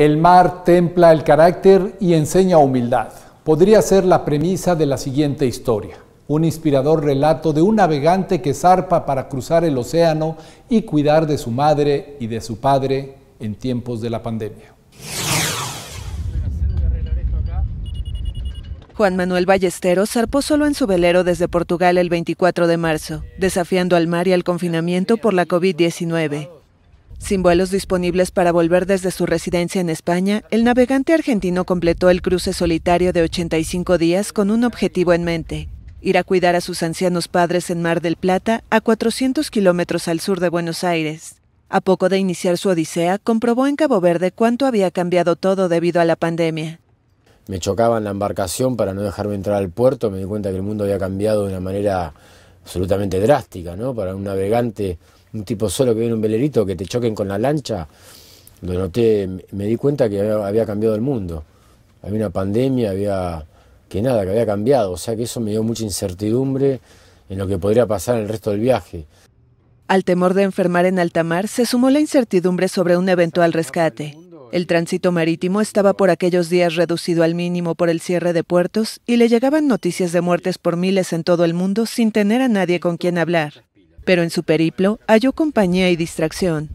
El mar templa el carácter y enseña humildad. Podría ser la premisa de la siguiente historia. Un inspirador relato de un navegante que zarpa para cruzar el océano y cuidar de su madre y de su padre en tiempos de la pandemia. Juan Manuel Ballesteros zarpó solo en su velero desde Portugal el 24 de marzo, desafiando al mar y al confinamiento por la COVID-19. Sin vuelos disponibles para volver desde su residencia en España, el navegante argentino completó el cruce solitario de 85 días con un objetivo en mente, ir a cuidar a sus ancianos padres en Mar del Plata, a 400 kilómetros al sur de Buenos Aires. A poco de iniciar su odisea, comprobó en Cabo Verde cuánto había cambiado todo debido a la pandemia. Me chocaban la embarcación para no dejarme entrar al puerto, me di cuenta que el mundo había cambiado de una manera absolutamente drástica, ¿no? Para un navegante un tipo solo que viene un velerito, que te choquen con la lancha, lo noté, me di cuenta que había, cambiado el mundo. Había una pandemia, había que nada, que había cambiado. O sea que eso me dio mucha incertidumbre en lo que podría pasar en el resto del viaje. Al temor de enfermar en alta mar se sumó la incertidumbre sobre un eventual rescate. El tránsito marítimo estaba por aquellos días reducido al mínimo por el cierre de puertos y le llegaban noticias de muertes por miles en todo el mundo sin tener a nadie con quien hablar pero en su periplo halló compañía y distracción.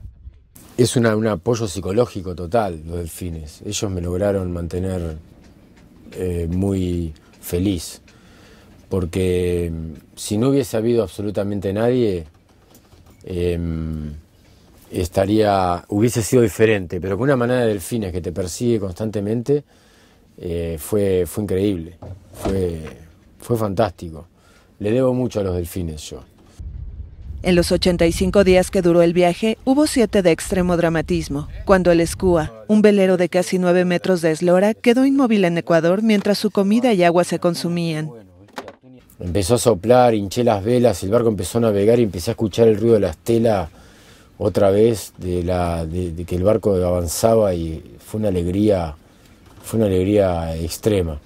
Es un apoyo psicológico total, los delfines. Ellos me lograron mantener eh, muy feliz, porque mm, si no hubiese habido absolutamente nadie, em, estaría, hubiese sido diferente, pero con una manada de delfines que te persigue constantemente, eh, fue, fue increíble, fue fantástico. Le debo mucho a los delfines yo. En los 85 días que duró el viaje, hubo siete de extremo dramatismo, cuando el Escúa, un velero de casi 9 metros de eslora, quedó inmóvil en Ecuador mientras su comida y agua se consumían. Empezó a soplar, hinché las velas, el barco empezó a navegar y empecé a escuchar el ruido de la estela otra vez, de, la, de, que el barco avanzaba y fue una alegría, fue una alegría extrema.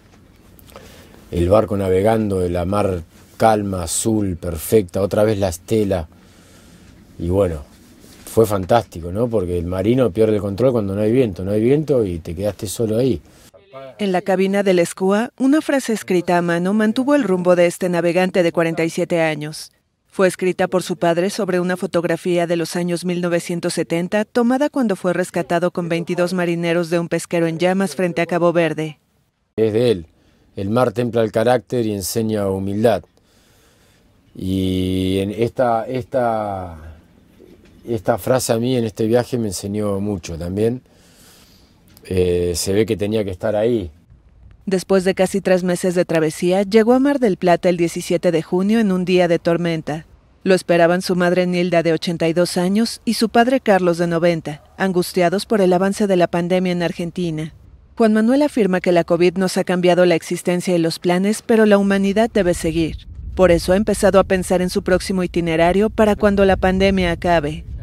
El barco navegando, la mar calma, azul, perfecta, otra vez la estela, y bueno, fue fantástico, ¿no? Porque el marino pierde el control cuando no hay viento, no hay viento y te quedaste solo ahí. En la cabina del Escua, una frase escrita a mano mantuvo el rumbo de este navegante de 47 años. Fue escrita por su padre sobre una fotografía de los años 1970 tomada cuando fue rescatado con 22 marineros de un pesquero en llamas frente a Cabo Verde. Es de él. El mar templa el carácter y enseña humildad. Y en esta, esta esta frase a mí en este viaje me enseñó mucho también. Eh, se ve que tenía que estar ahí. Después de casi tres meses de travesía, llegó a Mar del Plata el 17 de junio en un día de tormenta. Lo esperaban su madre Nilda de 82 años y su padre Carlos de 90, angustiados por el avance de la pandemia en Argentina. Juan Manuel afirma que la COVID nos ha cambiado la existencia y los planes, pero la humanidad debe seguir. Por eso ha empezado a pensar en su próximo itinerario para cuando la pandemia acabe.